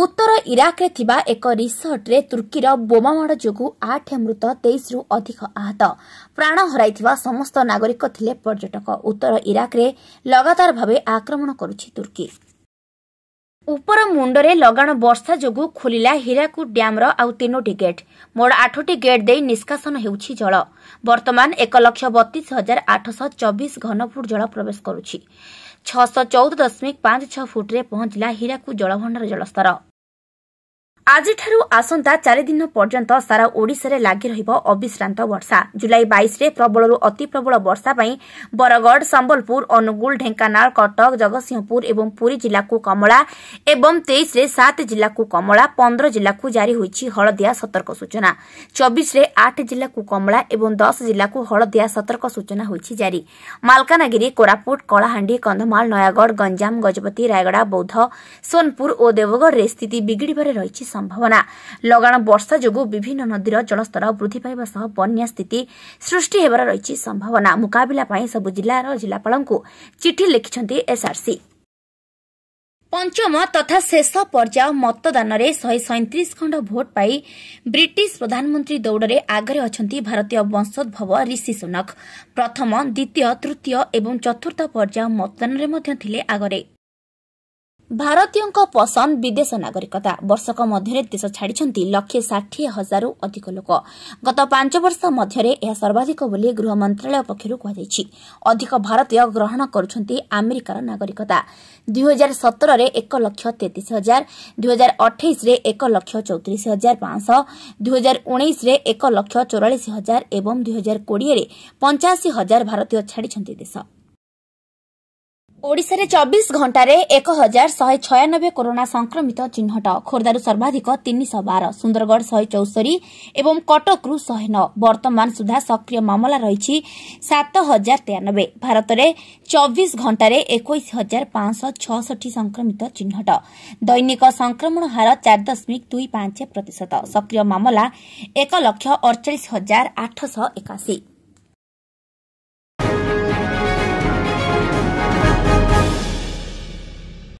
ଉତ୍ତର ଇରାକରେ ଥିବା ଏକ ରିସର୍ଟରେ ତୁର୍କୀର ବୋମାମାଡ଼ ଯୋଗୁଁ ଆଠ ମୃତ ତେଇଶରୁ ଅଧିକ ଆହତ ପ୍ରାଣ ହରାଇଥିବା ସମସ୍ତ ନାଗରିକ ଥିଲେ ପର୍ଯ୍ୟଟକ ଉତ୍ତର ଇରାକରେ ଲଗାତାର ଭାବେ ଆକ୍ରମଣ କରୁଛି ତୁର୍କୀ ଉପର ମୁଣ୍ଡରେ ଲଗାଣ ବର୍ଷା ଯୋଗୁଁ ଖୋଲିଲା ହୀରାକୁଦ ଡ୍ୟାମ୍ର ଆଉ ତିନୋଟି ଗେଟ୍ ମୋଟ ଆଠଟି ଗେଟ୍ ଦେଇ ନିଷ୍କାସନ ହେଉଛି ଜଳ ବର୍ତ୍ତମାନ ଏକ ଲକ୍ଷ ବତିଶ ହଜାର ଆଠଶହ ଚବିଶ ଘନଫୁଟ ଜଳ ପ୍ରବେଶ କରୁଛି ଛଅଶହ ଚଉଦ ଦଶମିକ ପାଞ୍ଚ ଛଅ ଫୁଟରେ ପହଞ୍ଚିଲା ହୀରାକୁଦ ଜଳଭଣ୍ଡାର ଜଳସ୍ତର ଆଜିଠାରୁ ଆସନ୍ତା ଚାରିଦିନ ପର୍ଯ୍ୟନ୍ତ ସାରା ଓଡ଼ିଶାରେ ଲାଗି ରହିବ ଅବିଶ୍ରାନ୍ତ ବର୍ଷା ଜୁଲାଇ ବାଇଶରେ ପ୍ରବଳରୁ ଅତି ପ୍ରବଳ ବର୍ଷା ପାଇଁ ବରଗଡ଼ ସମ୍ଭଲପୁର ଅନୁଗୁଳ ଢେଙ୍କାନାଳ କଟକ ଜଗତସିଂହପୁର ଏବଂ ପୁରୀ ଜିଲ୍ଲାକୁ କମଳା ଏବଂ ତେଇଶରେ ସାତ ଜିଲ୍ଲାକୁ କମଳା ପନ୍ଦର ଜିଲ୍ଲାକୁ ଜାରି ହୋଇଛି ହଳଦିଆ ସତର୍କ ସୂଚନା ଚବିଶରେ ଆଠ ଜିଲ୍ଲାକୁ କମଳା ଏବଂ ଦଶ ଜିଲ୍ଲାକୁ ହଳଦିଆ ସତର୍କ ସୂଚନା ହୋଇଛି ଜାରି ମାଲକାନଗିରି କୋରାପୁଟ କଳାହାଣ୍ଡି କନ୍ଧମାଳ ନୟାଗଡ଼ ଗଞ୍ଜାମ ଗଜପତି ରାୟଗଡ଼ା ବୌଦ୍ଧ ସୋନପୁର ଓ ଦେବଗଡ଼ରେ ସ୍ଥିତି ବିଗିଡ଼ିବାରେ ରହିଛି ସମ୍ଭାବନା ଲଗାଣ ବର୍ଷା ଯୋଗୁଁ ବିଭିନ୍ନ ନଦୀର ଜଳସ୍ତର ବୃଦ୍ଧି ପାଇବା ସହ ବନ୍ୟା ସ୍ଥିତି ସୃଷ୍ଟି ହେବାର ରହିଛି ସମ୍ଭାବନା ମୁକାବିଲା ପାଇଁ ସବୁ ଜିଲ୍ଲାର ଜିଲ୍ଲାପାଳଙ୍କୁ ଚିଠି ଲେଖିଛନ୍ତି ଏସ୍ଆର୍ସି ପଞ୍ଚମ ତଥା ଶେଷ ପର୍ଯ୍ୟାୟ ମତଦାନରେ ଶହେ ସଇଁତିରିଶ ଖଣ୍ଡ ଭୋଟ୍ ପାଇ ବ୍ରିଟିଶ ପ୍ରଧାନମନ୍ତ୍ରୀ ଦୌଡ଼ରେ ଆଗରେ ଅଛନ୍ତି ଭାରତୀୟ ବଂଶୋଭବ ରିଷି ସୁନକ ପ୍ରଥମ ଦ୍ୱିତୀୟ ତୃତୀୟ ଏବଂ ଚତୁର୍ଥ ପର୍ଯ୍ୟାୟ ମତଦାନରେ ମଧ୍ୟ ଥିଲେ ଆଗରେ ଭାରତୀୟଙ୍କ ପସନ୍ଦ ବିଦେଶ ନାଗରିକତା ବର୍ଷକ ମଧ୍ୟରେ ଦେଶ ଛାଡ଼ିଛନ୍ତି ଲକ୍ଷେ ଷାଠିଏ ହଜାରରୁ ଅଧିକ ଲୋକ ଗତ ପାଞ୍ଚ ବର୍ଷ ମଧ୍ୟରେ ଏହା ସର୍ବାଧିକ ବୋଲି ଗୃହ ମନ୍ତ୍ରଣାଳୟ ପକ୍ଷରୁ କୁହାଯାଇଛି ଅଧିକ ଭାରତୀୟ ଗ୍ରହଣ କରୁଛନ୍ତି ଆମେରିକାର ନାଗରିକତା ଦୁଇହଜାର ସତରରେ ଏକ ଲକ୍ଷ ତେତିଶ ହଜାର ଦୁଇହଜାର ଅଠେଇଶରେ ଏକ ଲକ୍ଷ ଚଉତିରିଶ ହଜାର ପାଞ୍ଚଶହ ଦୁଇହଜାର ଉଣେଇଶରେ ଏକ ଲକ୍ଷ ଚଉରାଳିଶ ହଜାର ଏବଂ ଦୁଇହଜାର କୋଡ଼ିଏରେ ପଞ୍ଚାଅଶୀ ହଜାର ଭାରତୀୟ ଛାଡ଼ିଛନ୍ତି ଦେଶ ଓଡ଼ିଶାରେ ଚବିଶ ଘଣ୍ଟାରେ ଏକ ହଜାର ଶହେ ଛୟାନବେ କରୋନା ସଂକ୍ରମିତ ଚିହ୍ନଟ ଖୋର୍ଦ୍ଧାରୁ ସର୍ବାଧିକ ତିନିଶହ ବାର ସୁନ୍ଦରଗଡ଼ ଶହେ ଚଉସ୍ତରୀ ଏବଂ କଟକରୁ ଶହେ ନଅ ବର୍ତ୍ତମାନ ସୁଦ୍ଧା ସକ୍ରିୟ ମାମଲା ରହିଛି ସାତ ହଜାର ତେୟାନବେ ଭାରତରେ ଚବିଶ ଘଣ୍ଟାରେ ଏକୋଇଶ ହଜାର ପାଞ୍ଚଶହ ଛଅଷଠି ସଂକ୍ରମିତ ଚିହ୍ନଟ ଦୈନିକ ସଂକ୍ରମଣ ହାର ଚାରି ଦଶମିକ ଦୁଇ ପାଞ୍ଚ ପ୍ରତିଶତ ସକ୍ରିୟ ମାମଲା ଏକ ଲକ୍ଷ ଅଡ଼ଚାଳିଶ ହଜାର ଆଠଶହ ଏକାଅଶୀ